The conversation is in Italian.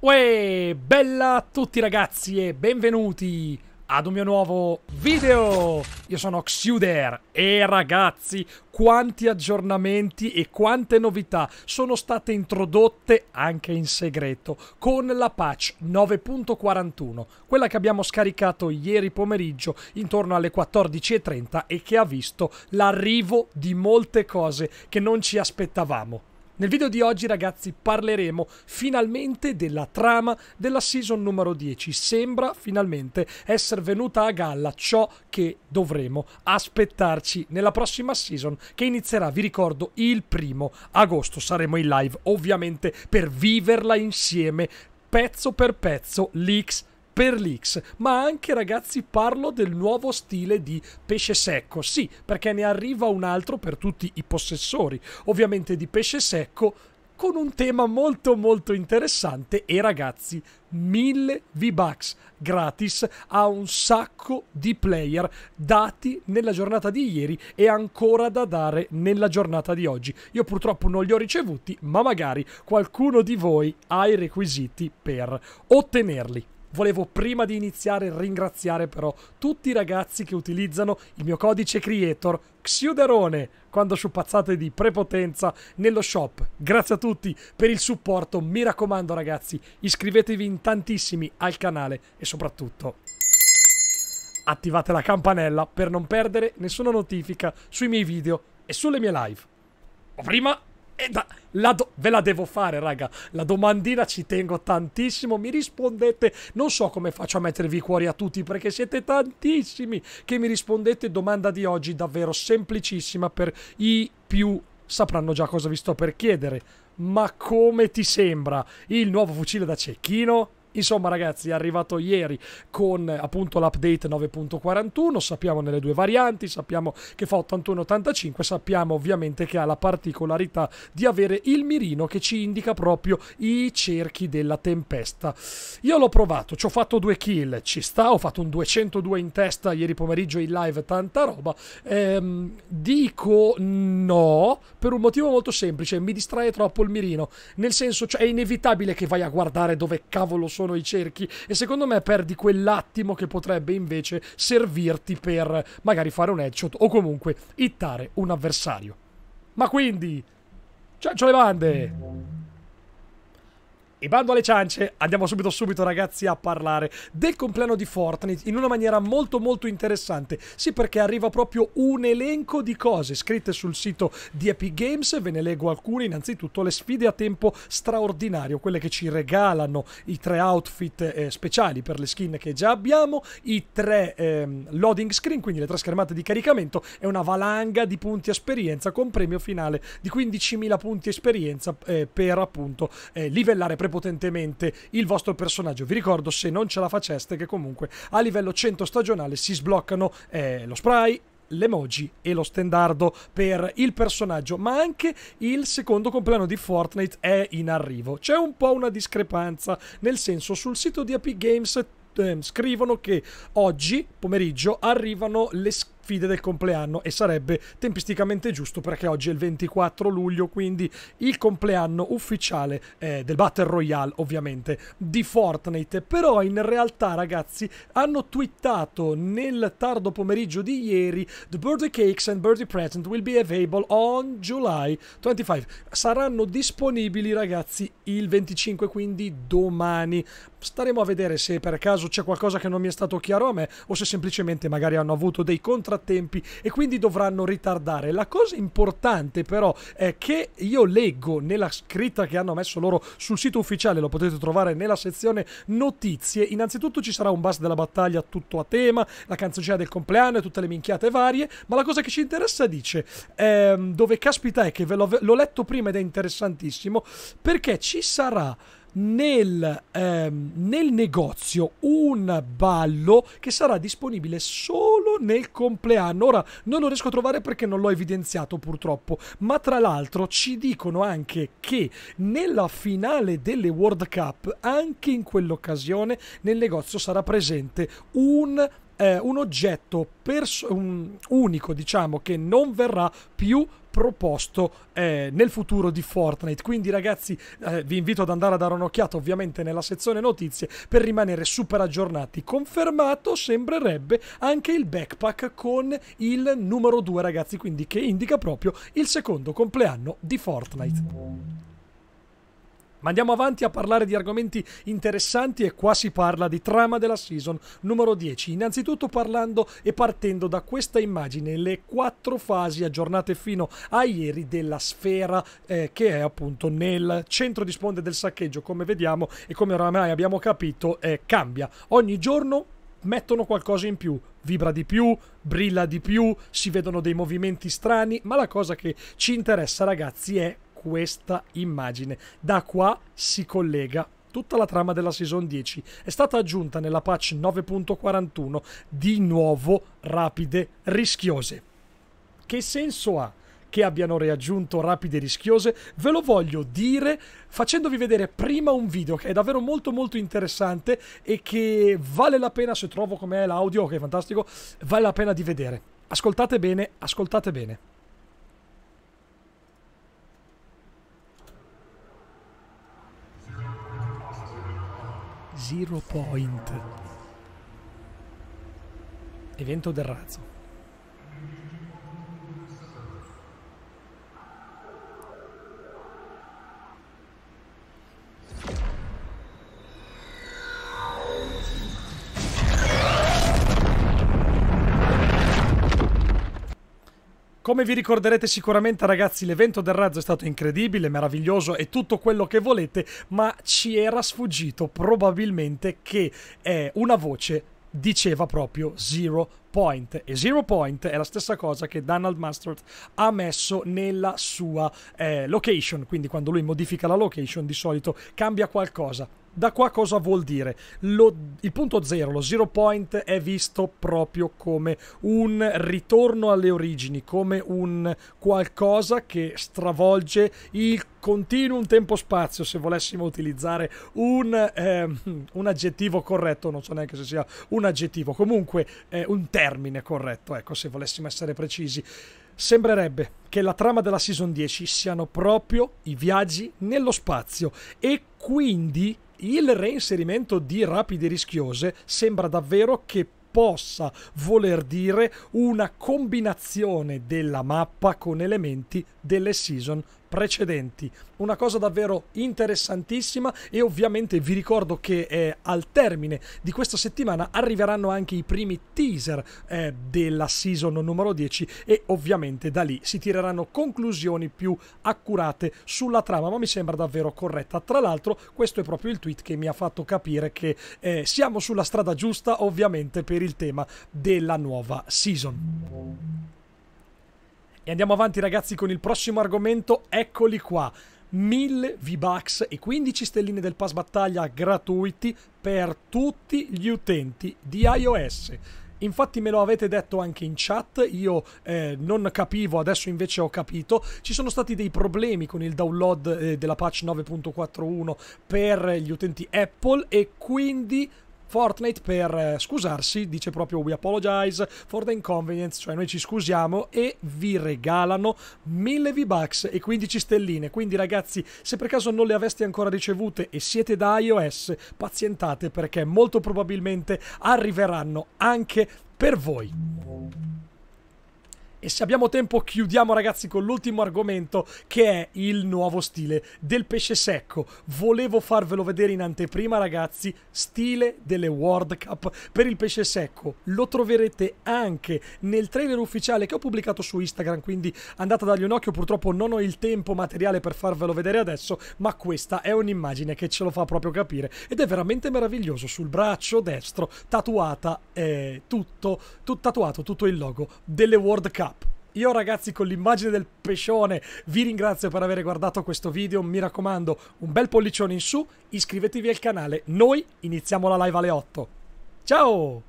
Uè, bella a tutti ragazzi e benvenuti ad un mio nuovo video! Io sono Xuder e ragazzi, quanti aggiornamenti e quante novità sono state introdotte anche in segreto con la patch 9.41, quella che abbiamo scaricato ieri pomeriggio intorno alle 14.30 e che ha visto l'arrivo di molte cose che non ci aspettavamo. Nel video di oggi ragazzi parleremo finalmente della trama della season numero 10. Sembra finalmente essere venuta a galla ciò che dovremo aspettarci nella prossima season che inizierà, vi ricordo, il primo agosto. Saremo in live ovviamente per viverla insieme pezzo per pezzo leaks per l'X, ma anche ragazzi parlo del nuovo stile di pesce secco, sì, perché ne arriva un altro per tutti i possessori, ovviamente di pesce secco con un tema molto molto interessante e ragazzi 1000 V-Bucks gratis a un sacco di player dati nella giornata di ieri e ancora da dare nella giornata di oggi. Io purtroppo non li ho ricevuti, ma magari qualcuno di voi ha i requisiti per ottenerli. Volevo prima di iniziare ringraziare però tutti i ragazzi che utilizzano il mio codice creator Xiuderone quando sciupazzate di prepotenza nello shop. Grazie a tutti per il supporto, mi raccomando ragazzi, iscrivetevi in tantissimi al canale e soprattutto attivate la campanella per non perdere nessuna notifica sui miei video e sulle mie live. Ma prima e eh, da, la do, ve la devo fare, raga. La domandina ci tengo tantissimo. Mi rispondete. Non so come faccio a mettervi cuori a tutti perché siete tantissimi che mi rispondete. Domanda di oggi davvero semplicissima per i più sapranno già cosa vi sto per chiedere. Ma come ti sembra il nuovo fucile da cecchino? Insomma, ragazzi, è arrivato ieri con appunto l'update 9.41. Sappiamo nelle due varianti, sappiamo che fa 81-85, sappiamo ovviamente che ha la particolarità di avere il mirino che ci indica proprio i cerchi della tempesta. Io l'ho provato, ci ho fatto due kill, ci sta, ho fatto un 202 in testa ieri pomeriggio in live, tanta roba. Ehm, dico no, per un motivo molto semplice, mi distrae troppo il mirino, nel senso cioè, è inevitabile che vai a guardare dove cavolo sono chiudono i cerchi e secondo me perdi quell'attimo che potrebbe invece servirti per magari fare un headshot o comunque hittare un avversario. Ma quindi, ciao le bande! E bando alle ciance, andiamo subito subito ragazzi a parlare del compleanno di Fortnite in una maniera molto molto interessante. Sì perché arriva proprio un elenco di cose scritte sul sito di Epic Games, ve ne leggo alcune, innanzitutto le sfide a tempo straordinario, quelle che ci regalano i tre outfit eh, speciali per le skin che già abbiamo, i tre eh, loading screen, quindi le tre schermate di caricamento e una valanga di punti esperienza con premio finale di 15.000 punti esperienza eh, per appunto eh, livellare preparazione prepotentemente il vostro personaggio. Vi ricordo, se non ce la faceste, che comunque a livello 100 stagionale si sbloccano eh, lo spray, l'emoji e lo stendardo per il personaggio, ma anche il secondo compleanno di Fortnite è in arrivo. C'è un po' una discrepanza, nel senso sul sito di Epic Games eh, scrivono che oggi pomeriggio arrivano le schede fide del compleanno e sarebbe tempisticamente giusto perché oggi è il 24 luglio, quindi il compleanno ufficiale eh, del Battle Royale ovviamente di Fortnite. Però in realtà ragazzi hanno twittato nel tardo pomeriggio di ieri The birthday cakes and birthday present will be available on July 25. Saranno disponibili ragazzi il 25, quindi domani. Staremo a vedere se per caso c'è qualcosa che non mi è stato chiaro a me o se semplicemente magari hanno avuto dei contratti contrattempi e quindi dovranno ritardare. La cosa importante però è che io leggo nella scritta che hanno messo loro sul sito ufficiale, lo potete trovare nella sezione notizie, innanzitutto ci sarà un bus della battaglia tutto a tema, la canzoncina del compleanno e tutte le minchiate varie, ma la cosa che ci interessa dice, ehm, dove caspita è che ve l'ho, l'ho letto prima ed è interessantissimo, perché ci sarà nel, ehm, nel, negozio un ballo che sarà disponibile solo nel compleanno. Ora non lo riesco a trovare perché non l'ho evidenziato purtroppo, ma tra l'altro ci dicono anche che nella finale delle World Cup, anche in quell'occasione, nel negozio sarà presente un ballo eh, un oggetto un unico, diciamo, che non verrà più proposto eh, nel futuro di Fortnite. Quindi ragazzi eh, vi invito ad andare a dare un'occhiata ovviamente nella sezione notizie per rimanere super aggiornati. Confermato sembrerebbe anche il backpack con il numero 2 ragazzi, quindi che indica proprio il secondo compleanno di Fortnite. Ma andiamo avanti a parlare di argomenti interessanti e qua si parla di trama della season numero 10. Innanzitutto parlando e partendo da questa immagine, le quattro fasi aggiornate fino a ieri della sfera eh, che è appunto nel centro di sponde del saccheggio, come vediamo e come oramai abbiamo capito, eh, cambia. Ogni giorno mettono qualcosa in più, vibra di più, brilla di più, si vedono dei movimenti strani, ma la cosa che ci interessa ragazzi è questa immagine. Da qua si collega tutta la trama della Season 10. È stata aggiunta nella patch 9.41 di nuovo rapide rischiose. Che senso ha? che abbiano riaggiunto rapide rischiose, ve lo voglio dire facendovi vedere prima un video che è davvero molto molto interessante e che vale la pena se trovo com'è l'audio, che okay, è fantastico, vale la pena di vedere. Ascoltate bene, ascoltate bene. Zero Point. Evento del razzo. Come vi ricorderete sicuramente ragazzi l'evento del razzo è stato incredibile, meraviglioso e tutto quello che volete, ma ci era sfuggito probabilmente che eh, una voce diceva proprio Zero Point e Zero Point è la stessa cosa che Donald Mustard ha messo nella sua eh, location, quindi quando lui modifica la location di solito cambia qualcosa da qua cosa vuol dire? Lo, il punto zero, lo zero point, è visto proprio come un ritorno alle origini, come un qualcosa che stravolge il continuum tempo-spazio, se volessimo utilizzare un, eh, un, aggettivo corretto, non so neanche se sia un aggettivo, comunque eh, un termine corretto, ecco, se volessimo essere precisi. Sembrerebbe che la trama della Season 10 siano proprio i viaggi nello spazio e quindi il reinserimento di rapide rischiose sembra davvero che possa voler dire una combinazione della mappa con elementi delle season precedenti. Una cosa davvero interessantissima e ovviamente vi ricordo che eh, al termine di questa settimana arriveranno anche i primi teaser eh, della season numero 10 e ovviamente da lì si tireranno conclusioni più accurate sulla trama, ma mi sembra davvero corretta. Tra l'altro questo è proprio il tweet che mi ha fatto capire che eh, siamo sulla strada giusta ovviamente per il tema della nuova season. E andiamo avanti ragazzi con il prossimo argomento, eccoli qua. 1000 V-Bucks e 15 stelline del pass battaglia gratuiti per tutti gli utenti di iOS. Infatti me lo avete detto anche in chat, io eh, non capivo, adesso invece ho capito. Ci sono stati dei problemi con il download eh, della patch 9.41 per gli utenti Apple e quindi Fortnite per eh, scusarsi dice proprio we apologize for the inconvenience, cioè noi ci scusiamo e vi regalano 1000 V-Bucks e 15 stelline. Quindi ragazzi, se per caso non le aveste ancora ricevute e siete da iOS, pazientate perché molto probabilmente arriveranno anche per voi. E se abbiamo tempo chiudiamo ragazzi con l'ultimo argomento che è il nuovo stile del pesce secco. Volevo farvelo vedere in anteprima ragazzi, stile delle World Cup per il pesce secco. Lo troverete anche nel trailer ufficiale che ho pubblicato su Instagram, quindi andate a dargli un occhio, purtroppo non ho il tempo materiale per farvelo vedere adesso, ma questa è un'immagine che ce lo fa proprio capire ed è veramente meraviglioso sul braccio destro tatuata eh, tutto, tut tatuato tutto il logo delle World Cup io ragazzi con l'immagine del pescione vi ringrazio per aver guardato questo video, mi raccomando un bel pollicione in su, iscrivetevi al canale, noi iniziamo la live alle 8. Ciao!